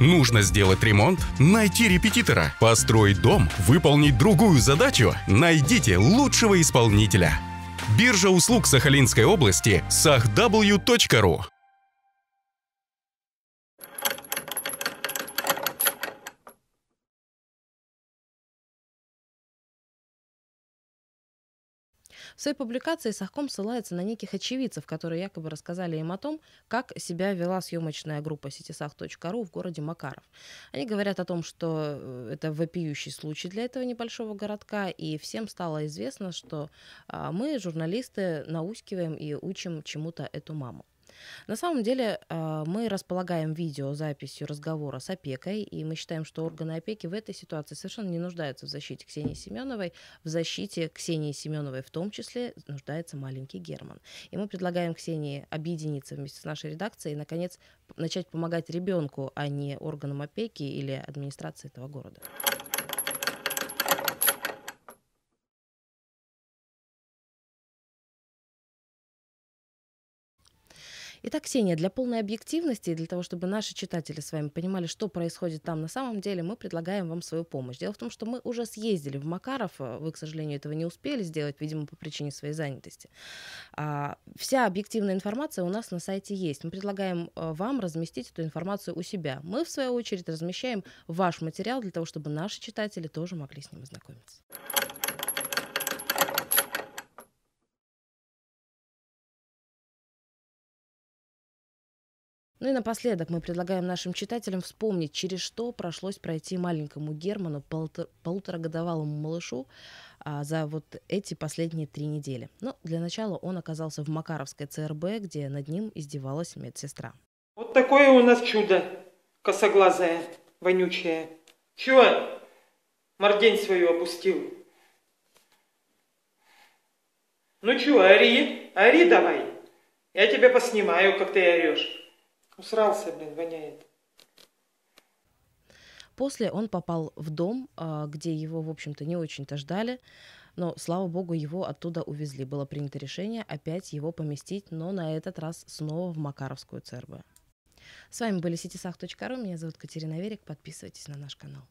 Нужно сделать ремонт? Найти репетитора? Построить дом? Выполнить другую задачу? Найдите лучшего исполнителя. Биржа услуг Сахалинской области sahw.ru В своей публикации Сахком ссылается на неких очевидцев, которые якобы рассказали им о том, как себя вела съемочная группа сетисах.ру в городе Макаров. Они говорят о том, что э, это вопиющий случай для этого небольшого городка, и всем стало известно, что а, мы, журналисты, наускиваем и учим чему-то эту маму. На самом деле э, мы располагаем видеозаписью разговора с опекой, и мы считаем, что органы опеки в этой ситуации совершенно не нуждаются в защите Ксении Семеновой. В защите Ксении Семеновой в том числе нуждается маленький Герман. И мы предлагаем Ксении объединиться вместе с нашей редакцией и, наконец, начать помогать ребенку, а не органам опеки или администрации этого города. Итак, Ксения, для полной объективности и для того, чтобы наши читатели с вами понимали, что происходит там на самом деле, мы предлагаем вам свою помощь. Дело в том, что мы уже съездили в Макаров, э, вы, к сожалению, этого не успели сделать, видимо, по причине своей занятости. А, вся объективная информация у нас на сайте есть. Мы предлагаем э, вам разместить эту информацию у себя. Мы, в свою очередь, размещаем ваш материал для того, чтобы наши читатели тоже могли с ним ознакомиться. Ну и напоследок мы предлагаем нашим читателям вспомнить, через что прошлось пройти маленькому Герману, полтор- полуторагодовалому малышу, а, за вот эти последние три недели. Но для начала он оказался в Макаровской ЦРБ, где над ним издевалась медсестра. Вот такое у нас чудо, косоглазое, вонючее. Чего? Мордень свою опустил. Ну чего, ори, ори давай. Я тебя поснимаю, как ты орешь. Усрался, блин, воняет. После он попал в дом, а, где его, в общем-то, не очень-то ждали, но, слава богу, его оттуда увезли. Было принято решение опять его поместить, но на этот раз снова в Макаровскую цербу. С вами были сетисах.ру, меня зовут Катерина Верик, подписывайтесь на наш канал.